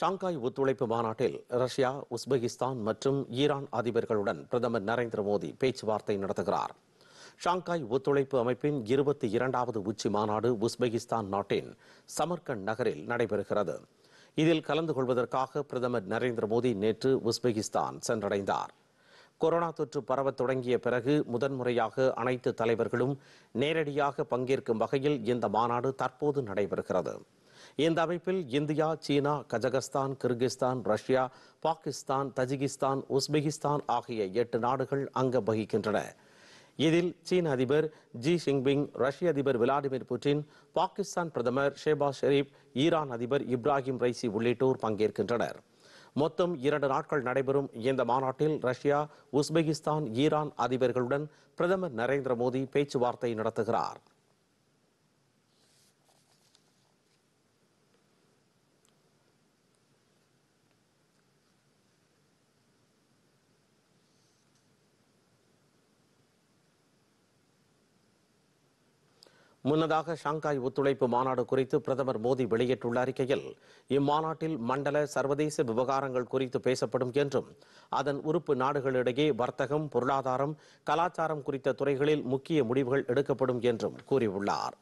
Shanghai ஒத்துழைப்பு மாநாட்டில் Russia Uzbekistan மற்றும் ஈரான் அதிபர்களுடன் பிரதமர் நரேந்திர மோடி பேச்சுவார்த்தை நடத்துகிறார் ஷாங்காய் ஒத்துழைப்பு அமைப்பின் இருபத்தி இரண்டாவது உச்சி மாநாடு உஸ்பெகிஸ்தான் நாட்டின் சமர்கண்ட் நகரில் நடைபெறுகிறது இதில் கலந்து கொள்வதற்காக பிரதமர் நரேந்திர மோடி நேற்று உஸ்பெகிஸ்தான் சென்றடைந்தார் கொரோனா தொற்று பரவத் தொடங்கிய பிறகு முதன்முறையாக அனைத்து தலைவர்களும் நேரடியாக பங்கேற்கும் வகையில் இந்த மாநாடு தற்போது நடைபெறுகிறது இந்த அமைப்பில் India China Kazakhstan Kyrgyzstan Russia Pakistan Tajikistan Uzbekistan ஆகிய எட்டு நாடுகள் அங்கம் வகிக்கின்றன இதில் சீன அதிபர் ஜி ஷிங்பிங் ரஷ்ய அதிபர் விளாடிமிர் புட்டின் பாகிஸ்தான் பிரதமர் ஷேபாஸ் ஷெரீப் ஈரான் அதிபர் இப்ராஹிம் ரைசி உள்ளிட்டோர் பங்கேற்கின்றனர் மொத்தம் இரண்டு நாட்கள் நடைபெறும் இந்த மாநாட்டில் ரஷ்யா உஸ்பெகிஸ்தான் ஈரான் அதிபர்களுடன் பிரதமர் நரேந்திர மோடி பேச்சுவார்த்தை நடத்துகிறார் முன்னதாக ஷாங்காய் ஒத்துழைப்பு மாநாடு குறித்து பிரதமர் மோடி வெளியிட்டுள்ள அறிக்கையில் இம்மாநாட்டில் மண்டல சர்வதேச விவகாரங்கள் குறித்து பேசப்படும் என்றும் அதன் உறுப்பு நாடுகளிடையே வர்த்தகம் பொருளாதாரம் கலாச்சாரம் குறித்த துறைகளில் முக்கிய முடிவுகள் எடுக்கப்படும் என்றும் கூறியுள்ளார்